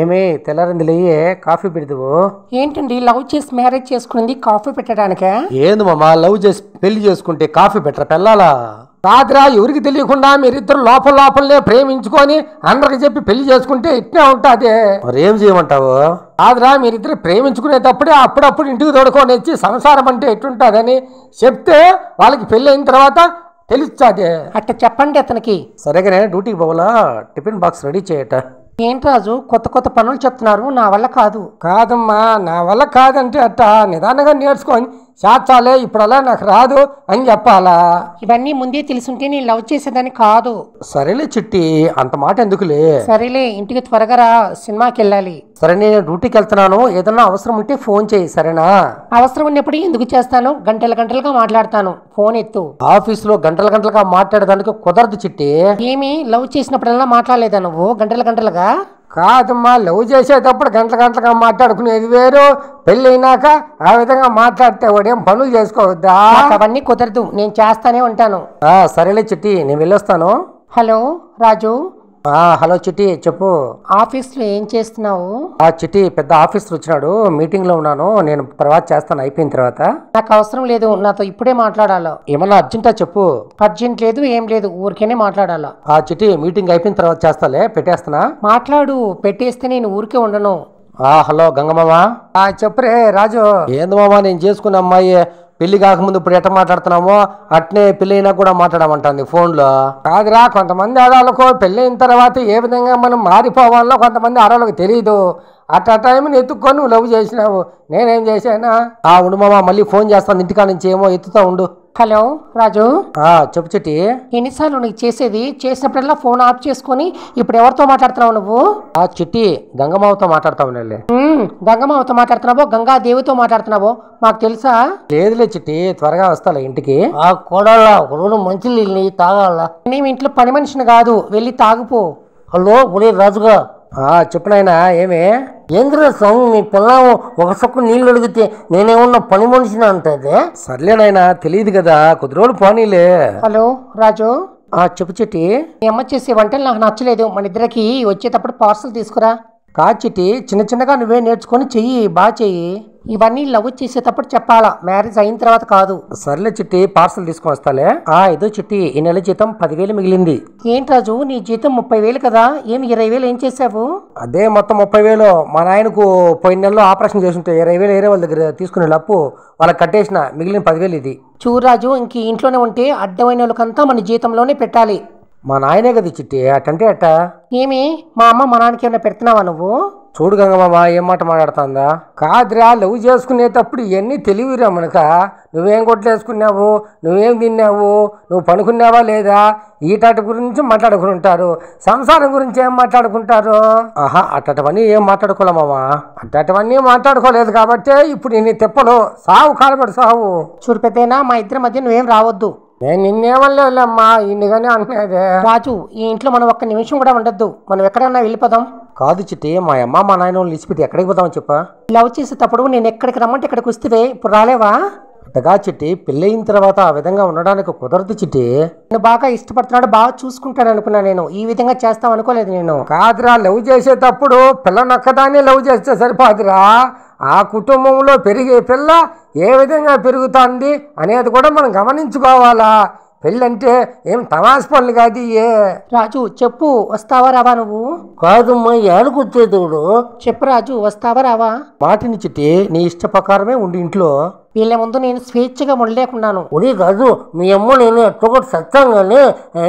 ఏమి తెల్లారింది లే కాఫీ పెడదువు ఏంటండి లవ్ చేసి మ్యారేజ్ చేసుకుంది కాఫీ పెట్టడానికే ఏంది మామా లవ్ చేసి పెళ్లి చేసుకుంటే కాఫీ పెట్టరా పెళ్ళాలా కాదురా ఎవరికి తెలియకుండా మీరిద్దరు లోపల లోపలనే ప్రేమించుకొని అందరికి చెప్పి పెళ్లి చేసుకుంటే ఇట్నే ఉంటుంది ఏం చేయమంటావు కాదురా మీరిద్దరు ప్రేమించుకునేటప్పుడే అప్పుడప్పుడు ఇంటికి తోడుకొని వచ్చి సంసారం అంటే ఎట్టుంటుందని చెప్తే వాళ్ళకి పెళ్లి అయిన తర్వాత తెలుస్తుంది అట్ట చెప్పండి అతనికి సరేగానే డ్యూటీకి పోవాలా టిఫిన్ బాక్స్ రెడీ చేయట ఏంటి రాజు కొత్త కొత్త పనులు చెప్తున్నారు నా వల్ల కాదు కాదమ్మా నా వల్ల కాదంటే అట్టా నిదానంగా నేర్చుకొని శాస్త్రాలే ఇప్పుడలా నాకు రాదు అని చెప్పాలా ఇవన్నీ ముందే తెలుసుంటే నేను లవ్ చేసేదని కాదు సరేలే చిట్టి అంత మాట ఎందుకులే సరేలే ఇంటికి త్వరగా రా సినిమాకి వెళ్ళాలి సరే నేను డ్యూటీకి వెళ్తున్నాను ఏదన్నా అవసరం ఉంటే ఫోన్ చేయి సరేనా అవసరం ఉన్నప్పుడు ఎందుకు చేస్తాను గంటల గంటలుగా మాట్లాడతాను ఫోన్ ఎత్తు ఆఫీస్ లో గంటల గంటలుగా మాట్లాడడానికి కుదరదు చిట్టి ఏమి లవ్ చేసినప్పుడల్లా మాట్లాడలేదా నువ్వు గంటల గంటలుగా కాదమ్మా లవ్ చేసేటప్పుడు గంటల గంటలుగా మాట్లాడుకునేది వేరు పెళ్ళైనాక ఆ విధంగా మాట్లాడితే వాడేం పనులు చేసుకోవద్దా అవన్నీ కుదరదు నేను చేస్తానే ఉంటాను సరేలే చిట్టి నేను వెళ్ళొస్తాను హలో రాజు హలో చిటి చెప్పు ఆఫీస్ లో ఏం చేస్తున్నావు ఆ చిటి పెద్ద ఆఫీస్ వచ్చినాడు మీటింగ్ లో ఉన్నాను నేను తర్వాత చేస్తాను అయిపోయిన తర్వాత నాకు అవసరం లేదు నాతో ఇప్పుడే మాట్లాడాలో ఏమన్నా అర్జెంటా చెప్పు అర్జెంట్ లేదు ఏం లేదు ఊరికేనే మాట్లాడాలో ఆ చిటి మీటింగ్ అయిపోయిన తర్వాత చేస్తాలే పెట్టేస్తున్నా మాట్లాడు పెట్టేస్తే నేను ఊరికే ఉండను ఆ హలో గంగమామ ఆ చెప్పురే రాజు ఏంది మామ నేను చేసుకున్న అమ్మాయి పెళ్లి కాకముందు ఇప్పుడు ఎట్ట మాట్లాడుతున్నామో అట్నే పెళ్లి అయినా కూడా మాట్లాడమంటుంది ఫోన్లో కాదురా కొంతమంది ఆడాలకు పెళ్లి అయిన తర్వాత ఏ విధంగా మనం మారిపోవాలో కొంతమంది ఆడాలకు తెలియదు అట్ ఆ టైంని ఎత్తుక్కొని నువ్వు లవ్ చేసినావు నేనేం చేశానా ఆ ఉండు మామ మళ్ళీ ఫోన్ చేస్తాను ఇంటికా నుంచి ఏమో ఎత్తుతా ఉండు హలో రాజు చెప్పు చెట్టి ఎన్నిసార్లు నీకు చేసేది చేసినప్పుడల్లా ఫోన్ ఆఫ్ చేసుకుని ఇప్పుడు ఎవరితో మాట్లాడుతున్నావు నువ్వు ఆ చిట్టి గంగమావతో మాట్లాడతావు నెల్లి గంగమావతో మాట్లాడుతున్నావో గంగా దేవితో మాట్లాడుతున్నావో మాకు తెలుసా లేదులే చిట్టి త్వరగా వస్తా ఇంటికి ఆ కోడళ్ళ రెండు మంచి తాగాల నేను ఇంట్లో పని మనిషిని కాదు వెళ్ళి తాగుపో హలో ఒరే రాజుగా చెప్పునైనా ఏమి ఏంద్రా స్వామి మీ పిల్లం ఒక సొక్కు నీళ్ళు అడిగితే నేనేమన్నా పని మనిషిని అంటది సర్లేనైనా తెలియదు కదా కొద్ది రోజులు పోనీలే హలో రాజు ఆ చెప్పు చెట్టి మీ అమ్మ చేసే వంటలు నాకు నచ్చలేదు మన ఇద్దరికి వచ్చేటప్పుడు పార్సల్ తీసుకురా కాచిటి చిన్న చిన్నగా నువ్వే నేర్చుకొని చెయ్యి బాగా చెయ్యి ఇవన్నీ లవ్ చేసేటప్పుడు చెప్పాలా మ్యారేజ్ అయిన తర్వాత కాదు సర్లే చిట్టి పార్సల్ తీసుకొని వస్తాలే ఆ ఏదో చిట్టి ఈ నెల జీతం పదివేలు మిగిలింది ఏంటి రాజు నీ జీతం ముప్పై వేలు కదా ఏం ఇరవై వేలు ఏం చేసావు అదే మొత్తం ముప్పై వేలు మా నాయనకు పోయిన నెలలో ఆపరేషన్ చేసి ఉంటే ఇరవై వేలు ఇరవై వాళ్ళ దగ్గర తీసుకునే లప్పు వాళ్ళకి కట్టేసిన మిగిలిన పదివేలు ఇది చూరాజు ఇంక ఇంట్లోనే ఉంటే అడ్డమైన వాళ్ళకంతా మన జీతంలోనే పెట్టాలి మా నాయనే కదా చిట్టి అటంటే అట్ట ఏమి మా అమ్మ మా నాన్నకి ఏమైనా పెడుతున్నావా నువ్వు చూడు గంగమ్మ ఏం మాట మాట్లాడుతుందా కాదురా లవ్ చేసుకునేటప్పుడు ఇవన్నీ తెలివిరా మనక నువ్వేం కొట్లేసుకున్నావు నువ్వేం తిన్నావు నువ్వు పనుకున్నావా లేదా ఈటాటి గురించి మాట్లాడుకుంటారు సంసారం గురించి ఏం మాట్లాడుకుంటారు ఆహా అట్టటవన్నీ ఏం మాట్లాడుకోలేమమ్మా అట్టవన్నీ మాట్లాడుకోలేదు కాబట్టి ఇప్పుడు నేను తెప్పలు సావు కాలపడు సావు చూడు పెద్ద మా ఇద్దరి మధ్య నువ్వేం రావద్దు నేను నిన్నేమనలేదులేమ్మా ఇన్నిగానే అన్నదే రాజు ఈ ఇంట్లో మనం ఒక్క నిమిషం కూడా ఉండొద్దు మనం ఎక్కడైనా వెళ్ళిపోదాం కాదు చిట్టి మా అమ్మ మా నాయన వాళ్ళు ఇచ్చిపెట్టి ఎక్కడికి పోదామని చెప్పా లవ్ చేసేటప్పుడు నేను ఎక్కడికి రమ్మంటే ఇక్కడికి వస్తే ఇప్పుడు రాలేవా పెద్దగా చిట్టి పెళ్ళయిన తర్వాత ఆ విధంగా ఉండడానికి కుదరదు చిట్టి నేను బాగా ఇష్టపడుతున్నాడు బాగా చూసుకుంటాడు అనుకున్నాను నేను ఈ విధంగా చేస్తాం అనుకోలేదు నేను కాదురా లవ్ చేసేటప్పుడు పిల్ల పిల్లనొక్కదాన్ని లవ్ చేస్తే సరిపోదురా ఆ కుటుంబంలో పెరిగే పిల్ల ఏ విధంగా పెరుగుతుంది అనేది కూడా మనం గమనించుకోవాలా పెళ్ళంటే ఏం తమాస్ పనులు కాదు ఏ రాజు చెప్పు వస్తావా రావా నువ్వు కాదమ్మా ఏడుకొచ్చేదోడు చెప్పు రాజు వస్తావా రావా మాటిని చిట్టి నీ ఇష్ట ప్రకారమే ఉండి ఇంట్లో వీళ్ళ ముందు నేను స్వేచ్ఛగా ఉండలేకున్నాను ఒరి కాదు మీ అమ్మ నేను ఎట్టొకటి సత్తాం కానీ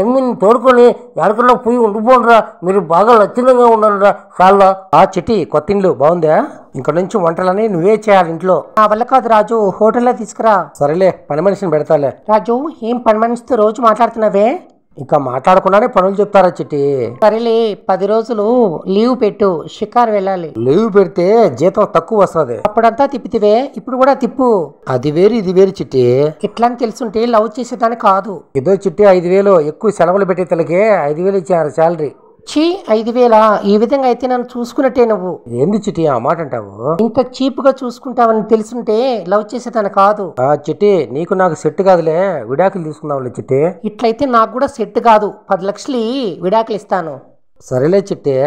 అమ్మని తోడుకొని ఎడకల్లో పోయి ఉండిపోనరా మీరు బాగా లచ్చిందంగా ఉండండిరా చాలా ఆ చిటి కొత్త ఇండ్లు బాగుందా ఇంక నుంచి వంటలన్నీ నువ్వే చేయాలి ఇంట్లో నా వల్ల కాదు రాజు హోటల్లో తీసుకురా సరేలే పని మనిషిని పెడతాలే రాజు ఏం పని మనిషితో రోజు మాట్లాడుతున్నావే ఇంకా మాట్లాడకుండానే పనులు చెప్తారా చిట్టి సరేలే పది రోజులు లీవ్ పెట్టు షికార్ వెళ్ళాలి లీవ్ పెడితే జీతం తక్కువ వస్తుంది అప్పుడంతా తిప్పితివే ఇప్పుడు కూడా తిప్పు అది వేరు ఇది వేరు చిట్టి ఇట్లా తెలుసుంటే లవ్ చేసేదాని కాదు ఏదో చిట్టి ఐదు వేలు ఎక్కువ సెలవులు పెట్టే తలకే ఐదు వేలు ఇచ్చారు శాలరీ చీ ఐదు వేల ఈ విధంగా అయితే నన్ను చూసుకున్నట్టే నువ్వు ఏంది చిటి ఆ మాట అంటావు ఇంత చీప్ గా చూసుకుంటావని తెలుసుంటే లవ్ చేసేదాన్ని కాదు ఆ చిటి నీకు నాకు సెట్ కాదులే విడాకులు తీసుకుందాంలే చిట్టి ఇట్లయితే నాకు కూడా సెట్ కాదు పది లక్షలు విడాకులు ఇస్తాను సరేలే చిట్టే